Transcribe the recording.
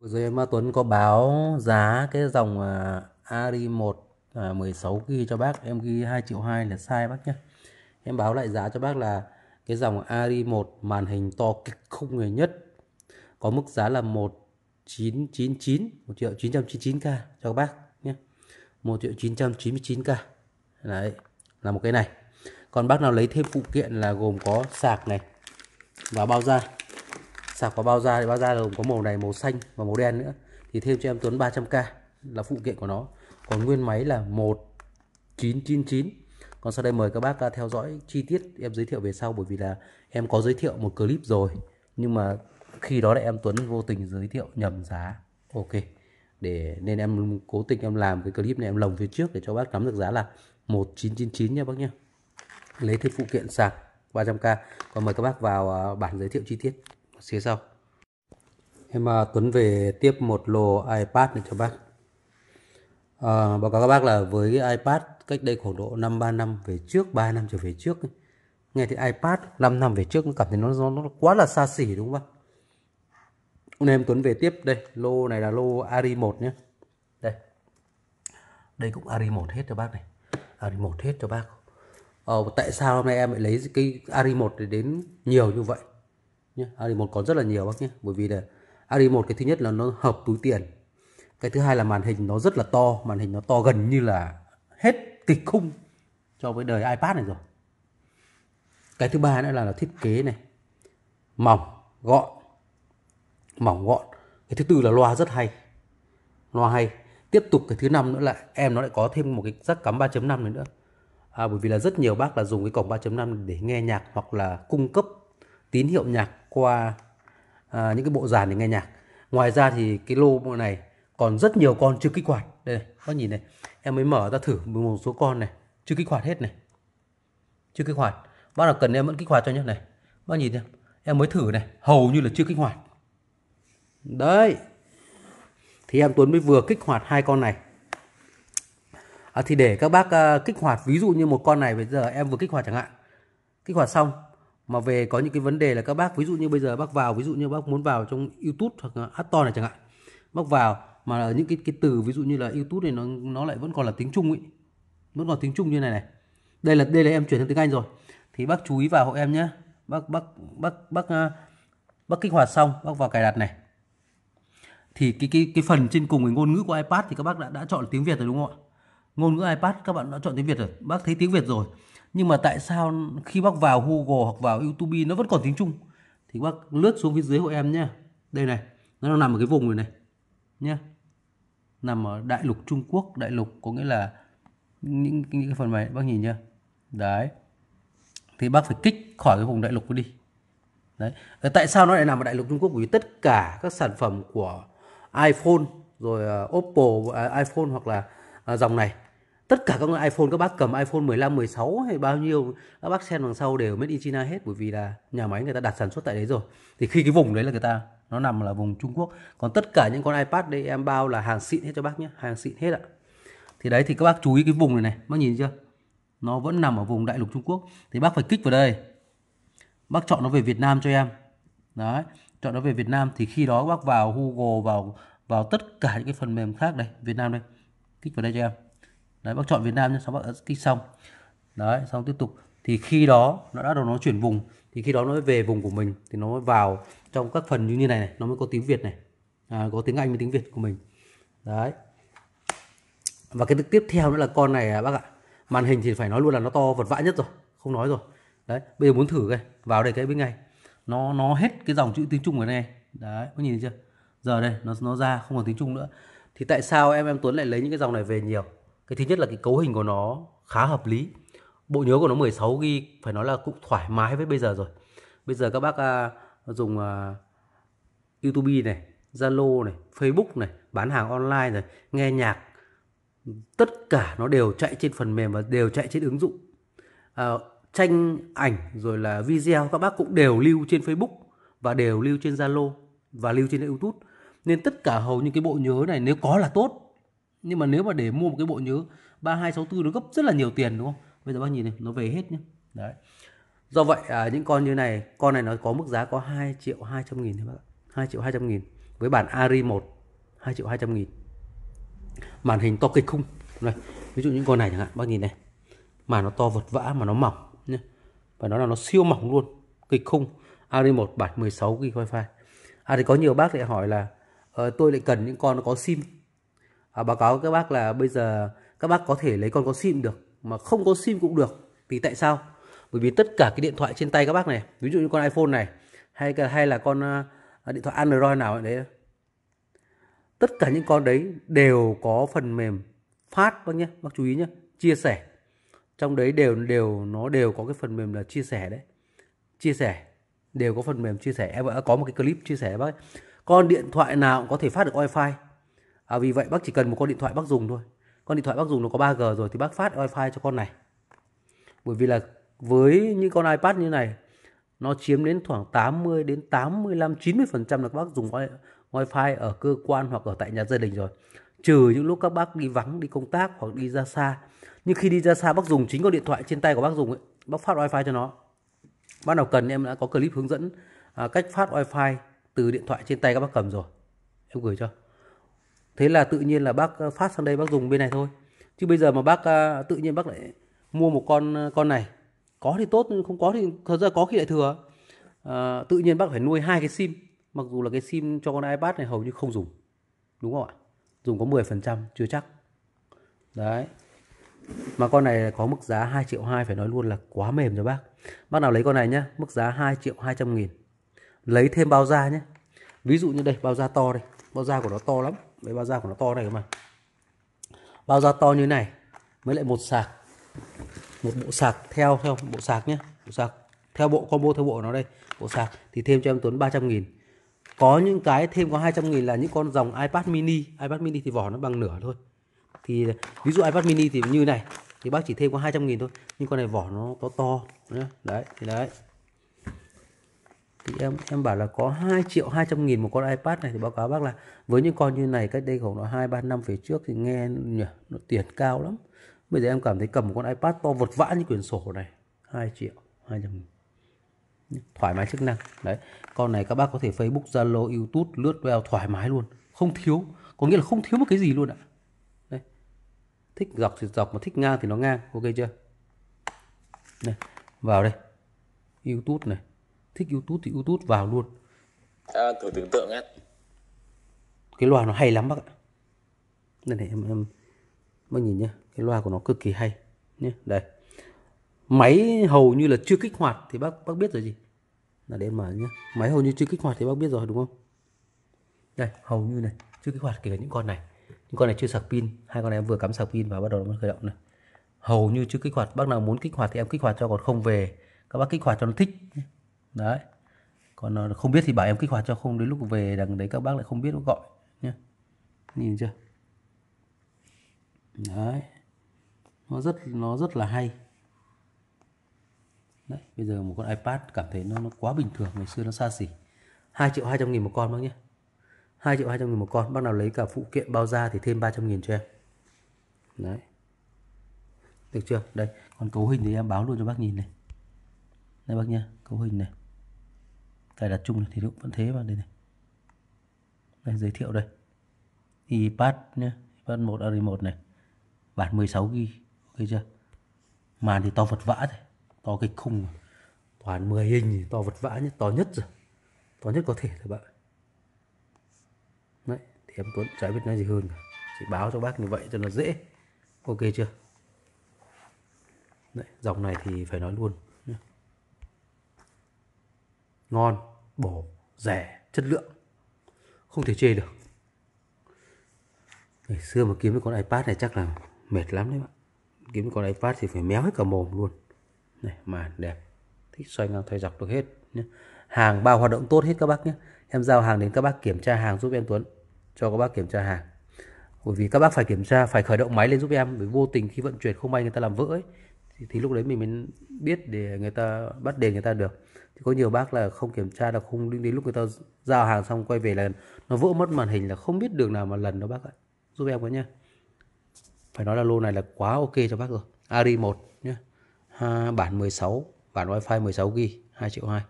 Vừa rồi em Tuấn có báo giá cái dòng à, Ari 1 à, 16 ghi cho bác em ghi 2 triệu 2 là sai bác nhé em báo lại giá cho bác là cái dòng Ari 1 màn hình to kịch không người nhất có mức giá là 1999 1 triệu 999k cho các bác nhé 1 triệu 999k đấy là một cái này còn bác nào lấy thêm phụ kiện là gồm có sạc này và bao da sạc vào bao da thì bao da gồm có màu này màu xanh và màu đen nữa thì thêm cho em Tuấn 300k là phụ kiện của nó còn nguyên máy là 1999 còn sau đây mời các bác à, theo dõi chi tiết em giới thiệu về sau bởi vì là em có giới thiệu một clip rồi nhưng mà khi đó là em Tuấn vô tình giới thiệu nhầm giá ok để nên em cố tình em làm cái clip này em lồng phía trước để cho bác nắm được giá là 1999 nha bác nhé lấy thêm phụ kiện sạc 300k còn mời các bác vào à, bản giới thiệu chi tiết phía sau em à, Tuấn về tiếp một lô iPad để cho bác à, báo cáo các bác là với cái iPad cách đây khoảng độ năm ba năm về trước 3 năm trở về trước nghe thì iPad 5 năm về trước cảm thấy nó, nó, nó quá là xa xỉ đúng không hôm nay em Tuấn về tiếp đây lô này là lô Ari 1 nhé đây đây cũng Ari 1 hết cho bác này Ari 1 hết cho bác ờ, tại sao hôm nay em lại lấy cái Ari 1 để đến nhiều như vậy nhé AD1 có rất là nhiều bác nhé bởi vì là AD1 cái thứ nhất là nó hợp túi tiền cái thứ hai là màn hình nó rất là to màn hình nó to gần như là hết kịch khung cho với đời iPad này rồi cái thứ ba nữa là, là thiết kế này mỏng gọn mỏng gọn cái thứ tư là loa rất hay loa hay tiếp tục cái thứ năm nữa là em nó lại có thêm một cái rắc cắm 3.5 này nữa à, bởi vì là rất nhiều bác là dùng cái cổng 3.5 để nghe nhạc hoặc là cung cấp tín hiệu nhạc qua à, những cái bộ dàn để nghe nhạc ngoài ra thì cái lô bộ này còn rất nhiều con chưa kích hoạt đây này, nhìn này em mới mở ra thử một số con này chưa kích hoạt hết này chưa kích hoạt bác nào cần em vẫn kích hoạt cho nhé này bác nhìn nhé em mới thử này hầu như là chưa kích hoạt đấy thì em Tuấn mới vừa kích hoạt hai con này à, thì để các bác uh, kích hoạt ví dụ như một con này bây giờ em vừa kích hoạt chẳng hạn kích hoạt xong mà về có những cái vấn đề là các bác ví dụ như bây giờ bác vào ví dụ như bác muốn vào trong YouTube hoặc App này chẳng hạn bác vào mà ở những cái cái từ ví dụ như là YouTube này nó nó lại vẫn còn là tiếng Trung ấy vẫn còn tiếng Trung như này này đây là đây là em chuyển sang tiếng Anh rồi thì bác chú ý vào hộ em nhé bác bác bác bác à, bác kích hoạt xong bác vào cài đặt này thì cái cái cái phần trên cùng cái ngôn ngữ của iPad thì các bác đã đã chọn tiếng Việt rồi đúng không ạ ngôn ngữ iPad các bạn đã chọn tiếng Việt rồi bác thấy tiếng Việt rồi nhưng mà tại sao khi bác vào Google hoặc vào YouTube nó vẫn còn tiếng Trung thì bác lướt xuống phía dưới hộ em nhé đây này nó nằm ở cái vùng này này nhé nằm ở đại lục Trung Quốc đại lục có nghĩa là những, những cái phần này bác nhìn nhá đấy thì bác phải kích khỏi cái vùng đại lục đi đấy ờ, tại sao nó lại nằm ở đại lục Trung Quốc bởi vì tất cả các sản phẩm của iPhone rồi ờ, Oppo ờ, iPhone hoặc là dòng này tất cả các loại iPhone các bác cầm iPhone 15, 16 hay bao nhiêu các bác xem đằng sau đều made in China hết bởi vì là nhà máy người ta đặt sản xuất tại đấy rồi thì khi cái vùng đấy là người ta nó nằm là vùng Trung Quốc còn tất cả những con iPad đây em bao là hàng xịn hết cho bác nhé hàng xịn hết ạ thì đấy thì các bác chú ý cái vùng này này bác nhìn chưa nó vẫn nằm ở vùng đại lục Trung Quốc thì bác phải kích vào đây bác chọn nó về Việt Nam cho em đấy chọn nó về Việt Nam thì khi đó bác vào Google vào vào tất cả những cái phần mềm khác đây Việt Nam đây kích vào đây cho em đấy bác chọn Việt Nam nhé sau bác ấn kích xong đấy xong tiếp tục thì khi đó nó đã đầu nó chuyển vùng thì khi đó nó mới về vùng của mình thì nó mới vào trong các phần như này này nó mới có tiếng Việt này à, có tiếng Anh với tiếng Việt của mình đấy và cái tiếp theo nữa là con này à, bác ạ màn hình thì phải nói luôn là nó to vật vã nhất rồi không nói rồi đấy bây giờ muốn thử cái vào đây cái bên ngay nó nó hết cái dòng chữ tiếng Trung ở đây đấy có nhìn thấy chưa giờ đây nó nó ra không còn tiếng Trung nữa thì tại sao em em Tuấn lại lấy những cái dòng này về nhiều cái thứ nhất là cái cấu hình của nó khá hợp lý bộ nhớ của nó 16 g phải nói là cũng thoải mái với bây giờ rồi bây giờ các bác à, dùng à, YouTube này Zalo này Facebook này bán hàng online rồi nghe nhạc tất cả nó đều chạy trên phần mềm và đều chạy trên ứng dụng à, tranh ảnh rồi là video các bác cũng đều lưu trên Facebook và đều lưu trên Zalo và lưu trên YouTube nên tất cả hầu như cái bộ nhớ này nếu có là tốt nhưng mà nếu mà để mua một cái bộ nhớ 3264 nó gấp rất là nhiều tiền đúng không bây giờ bác nhìn này nó về hết nhá đấy do vậy à, những con như này con này nó có mức giá có 2 triệu 200 nghìn thôi bác ạ 2 triệu 200 nghìn với bản Ari 1 2 triệu 200 nghìn màn hình to kịch khung này ví dụ những con này chẳng hạn bác nhìn này mà nó to vật vã mà nó mỏng nhé và nó là nó siêu mỏng luôn kịch khung Ari 1 bản 16 GB wifi à thì có nhiều bác lại hỏi là uh, tôi lại cần những con nó có sim à, báo cáo các bác là bây giờ các bác có thể lấy con có sim được mà không có sim cũng được vì tại sao bởi vì tất cả cái điện thoại trên tay các bác này ví dụ như con iphone này hay hay là con uh, điện thoại android nào đấy tất cả những con đấy đều có phần mềm phát bác nhé bác chú ý nhé chia sẻ trong đấy đều đều nó đều có cái phần mềm là chia sẻ đấy chia sẻ đều có phần mềm chia sẻ em đã có một cái clip chia sẻ bác ấy. con điện thoại nào cũng có thể phát được wifi à, vì vậy bác chỉ cần một con điện thoại bác dùng thôi con điện thoại bác dùng nó có 3G rồi thì bác phát wifi cho con này bởi vì là với những con iPad như này nó chiếm đến khoảng 80 đến 85 90% là các bác dùng wifi ở cơ quan hoặc ở tại nhà gia đình rồi trừ những lúc các bác đi vắng đi công tác hoặc đi ra xa nhưng khi đi ra xa bác dùng chính con điện thoại trên tay của bác dùng ấy bác phát wifi cho nó bác nào cần em đã có clip hướng dẫn à, cách phát wifi từ điện thoại trên tay các bác cầm rồi em gửi cho thế là tự nhiên là bác ờ, phát sang đây bác dùng bên này thôi chứ bây giờ mà bác ờ, tự nhiên bác lại mua một con ờ, con này có thì tốt không có thì thật ra có khi lại thừa à, tự nhiên bác phải nuôi hai cái sim mặc dù là cái sim cho con ipad này hầu như không dùng đúng không ạ dùng có 10% chưa chắc đấy mà con này có mức giá 2 triệu 2 phải nói luôn là quá mềm rồi bác bác nào lấy con này nhá mức giá 2 triệu 200 nghìn lấy thêm bao da nhé ví dụ như đây bao da to đây bao da của nó to lắm mấy bao da của nó to này mà bao da to như này mới lại một sạc một bộ sạc theo theo bộ sạc nhé bộ sạc theo bộ combo theo bộ nó đây bộ sạc thì thêm cho em Tuấn 300 nghìn có những cái thêm có 200 nghìn là những con dòng iPad mini iPad mini thì vỏ nó bằng nửa thôi thì ví dụ iPad mini thì như này thì bác chỉ thêm có 200 nghìn thôi nhưng con này vỏ nó to to đấy thì đấy thì em em bảo là có 2 triệu 200 nghìn một con iPad này thì báo cáo bác là với những con như này cách đây khoảng 2 3 năm về trước thì nghe nhỉ, nó tiền cao lắm. Bây giờ em cảm thấy cầm một con iPad to vật vã như quyển sổ này 2 triệu 200 nghìn thoải mái chức năng đấy con này các bác có thể Facebook Zalo YouTube lướt web thoải mái luôn không thiếu có nghĩa là không thiếu một cái gì luôn ạ đấy. thích dọc thì dọc mà thích ngang thì nó ngang ok chưa này vào đây YouTube này thích youtube thì youtube vào luôn à, thử tưởng tượng ấy. cái loa nó hay lắm bác ạ đây này em em bác nhìn nhá cái loa của nó cực kỳ hay nhé đây máy hầu như là chưa kích hoạt thì bác bác biết rồi gì là để mở nhá máy hầu như chưa kích hoạt thì bác biết rồi đúng không đây hầu như này chưa kích hoạt kể cả những con này những con này chưa sạc pin hai con này em vừa cắm sạc pin và bắt đầu nó khởi động này hầu như chưa kích hoạt bác nào muốn kích hoạt thì em kích hoạt cho còn không về các bác kích hoạt cho nó thích đấy còn ờ, không biết thì bảo em kích hoạt cho không đến lúc về đằng đấy các bác lại không biết nó gọi nhé nhìn chưa đấy nó rất nó rất là hay đấy bây giờ một con ipad cảm thấy nó nó quá bình thường ngày xưa nó xa xỉ 2 triệu 200 nghìn một con bác nhé 2 triệu 200 nghìn một con bác nào lấy cả phụ kiện bao da thì thêm 300 nghìn cho em đấy được chưa đây còn cấu hình thì em báo luôn cho bác nhìn này đây bác nhá cấu hình này cài đặt chung thì cũng vẫn thế vào đây này đây, giới thiệu đây iPad nhé iPad 1 Ari 1 này bản 16 g ok chưa màn thì to vật vã rồi to kịch khung toàn 10 hình thì to vật vã nhất to nhất rồi to nhất có thể thôi bạn đấy thì em Tuấn chả biết nói gì hơn cả chỉ báo cho bác như vậy cho nó dễ ok chưa đấy, dòng này thì phải nói luôn ngon, bổ, rẻ, chất lượng. Không thể chê được. Ngày xưa mà kiếm được con iPad này chắc là mệt lắm đấy bạn. Kiếm con iPad thì phải méo hết cả mồm luôn. Này, màn đẹp. Thích xoay ngang thay dọc được hết nhé. Hàng bao hoạt động tốt hết các bác nhé. Em giao hàng đến các bác kiểm tra hàng giúp em Tuấn. Cho các bác kiểm tra hàng bởi vì các bác phải kiểm tra phải khởi động máy lên giúp em bởi vô tình khi vận chuyển không may người ta làm vỡ ấy thì, thì lúc đấy mình mới biết để người ta bắt đền người ta được thì có nhiều bác là không kiểm tra là không đến lúc người ta giao hàng xong quay về là nó vỡ mất màn hình là không biết được nào mà lần đó bác ạ giúp em với nhá phải nói là lô này là quá ok cho bác rồi Ari 1 nhé à, bản 16 bản wifi 16 g 2 triệu 2